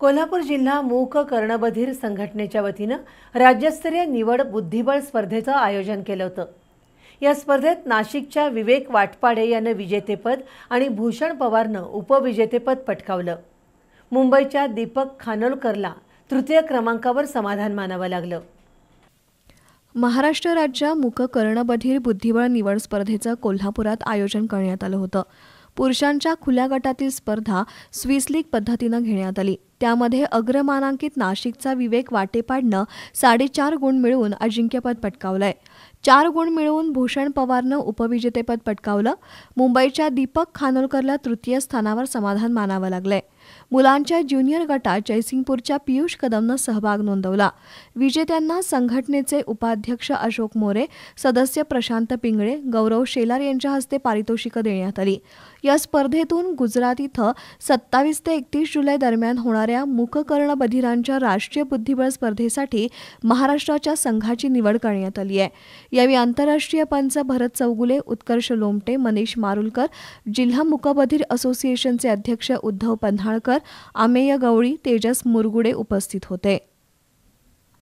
कोल्हापूर जिल्हा मूक कर्णबधीर संघटनेच्या वतीनं राज्यस्तरीय निवड बुद्धिबळ स्पर्धेचं आयोजन केलं होतं या स्पर्धेत नाशिकच्या विवेक वाटपाडे यानं विजेतेपद आणि भूषण पवारनं उपविजेतेपद पटकावलं मुंबईच्या दीपक खानोलकरला तृतीय क्रमांकावर समाधान मानावं लागलं महाराष्ट्र राज्य मूक कर्णबधीर बुद्धिबळ निवड स्पर्धेचं कोल्हापुरात आयोजन करण्यात आलं होतं पुरुषांच्या खुल्या गटातील स्पर्धा स्विस लीग पद्धतीनं घेण्यात आली त्यामध्ये अग्रमानांकित नाशिकचा विवेक वाटेपाडनं साडेचार गुण मिळवून अजिंक्यपद पटकावलंय चार गुण मिळवून भूषण पवारनं उपविजेतेपद पटकावलं मुंबईच्या दीपक खानोलकरला तृतीय स्थानावर समाधान मानावं लागलंय मुलांच्या ज्युनियर गटात जयसिंगपूरच्या पियुष कदमनं सहभाग नोंदवला विजेत्यांना संघटनेचे उपाध्यक्ष अशोक मोरे सदस्य प्रशांत पिंगळे गौरव शेलार यांच्या हस्ते पारितोषिकं देण्यात आली या स्पर्धेतून गुजरात इथं सत्तावीस ते एकतीस जुलै दरम्यान होणाऱ्या मुखकर्ण बधिरांच्या राष्ट्रीय बुद्धिबळ स्पर्धेसाठी महाराष्ट्राच्या संघाची निवड करण्यात आली आहे यावेळी आंतरराष्ट्रीय पंच भरत चौगुले उत्कर्ष लोमटे मनीष मारुलकर जिल्हा मुकबधीर असोसिएशनचे अध्यक्ष उद्धव पन्हाळ कर आमेय गवळी तेजस मुरगुडे उपस्थित होते